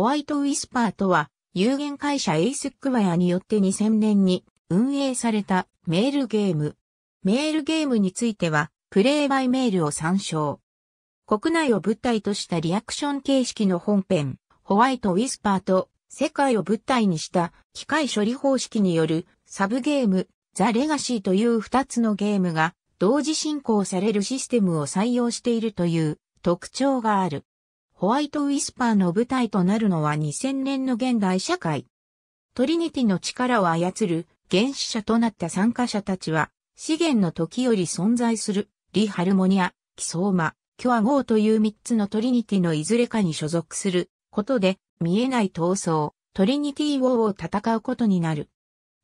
ホワイトウィスパーとは、有限会社エイスックマヤによって2000年に運営されたメールゲーム。メールゲームについては、プレイバイメールを参照。国内を物体としたリアクション形式の本編、ホワイトウィスパーと世界を物体にした機械処理方式によるサブゲーム、ザ・レガシーという2つのゲームが同時進行されるシステムを採用しているという特徴がある。ホワイトウィスパーの舞台となるのは2000年の現代社会。トリニティの力を操る原始者となった参加者たちは、資源の時より存在するリ・ハルモニア、キソーマ、キョアゴーという3つのトリニティのいずれかに所属することで、見えない闘争、トリニティウォーを戦うことになる。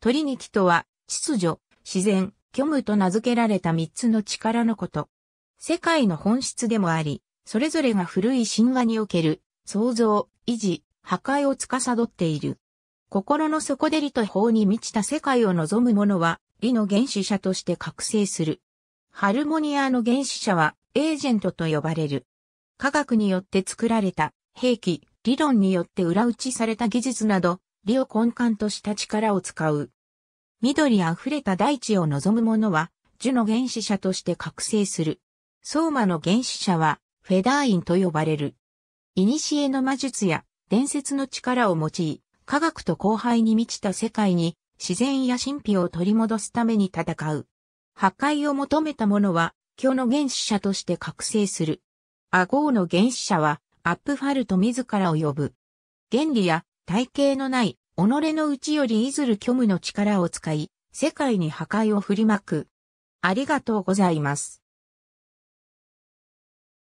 トリニティとは、秩序、自然、虚無と名付けられた3つの力のこと。世界の本質でもあり、それぞれが古い神話における創造、維持、破壊を司っている。心の底で理と法に満ちた世界を望む者は、理の原始者として覚醒する。ハルモニアの原始者は、エージェントと呼ばれる。科学によって作られた、兵器、理論によって裏打ちされた技術など、理を根幹とした力を使う。緑溢れた大地を望む者は、樹の原始者として覚醒する。相馬の原始者は、フェダーインと呼ばれる。古の魔術や伝説の力を用い、科学と荒廃に満ちた世界に自然や神秘を取り戻すために戦う。破壊を求めた者は、日の原始者として覚醒する。アゴーの原始者は、アップファルト自らを呼ぶ。原理や体系のない、己の内よりいずる虚無の力を使い、世界に破壊を振りまく。ありがとうございます。